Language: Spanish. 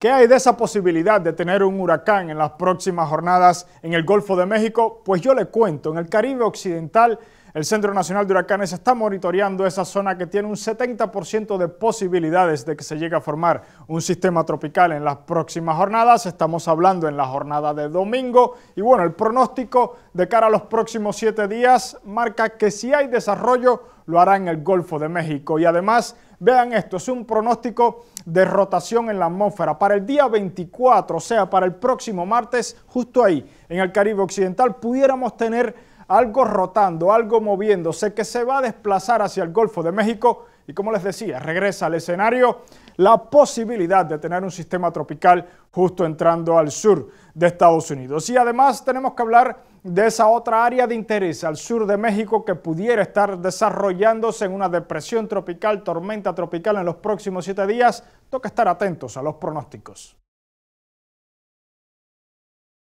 ¿Qué hay de esa posibilidad de tener un huracán en las próximas jornadas en el Golfo de México? Pues yo le cuento, en el Caribe Occidental el Centro Nacional de Huracanes está monitoreando esa zona que tiene un 70% de posibilidades de que se llegue a formar un sistema tropical en las próximas jornadas. Estamos hablando en la jornada de domingo y bueno, el pronóstico de cara a los próximos siete días marca que si hay desarrollo lo hará en el Golfo de México y además Vean esto, es un pronóstico de rotación en la atmósfera para el día 24, o sea, para el próximo martes, justo ahí, en el Caribe Occidental, pudiéramos tener algo rotando, algo moviéndose que se va a desplazar hacia el Golfo de México y como les decía, regresa al escenario la posibilidad de tener un sistema tropical justo entrando al sur de Estados Unidos. Y además tenemos que hablar de esa otra área de interés al sur de México que pudiera estar desarrollándose en una depresión tropical, tormenta tropical en los próximos siete días. Toca estar atentos a los pronósticos.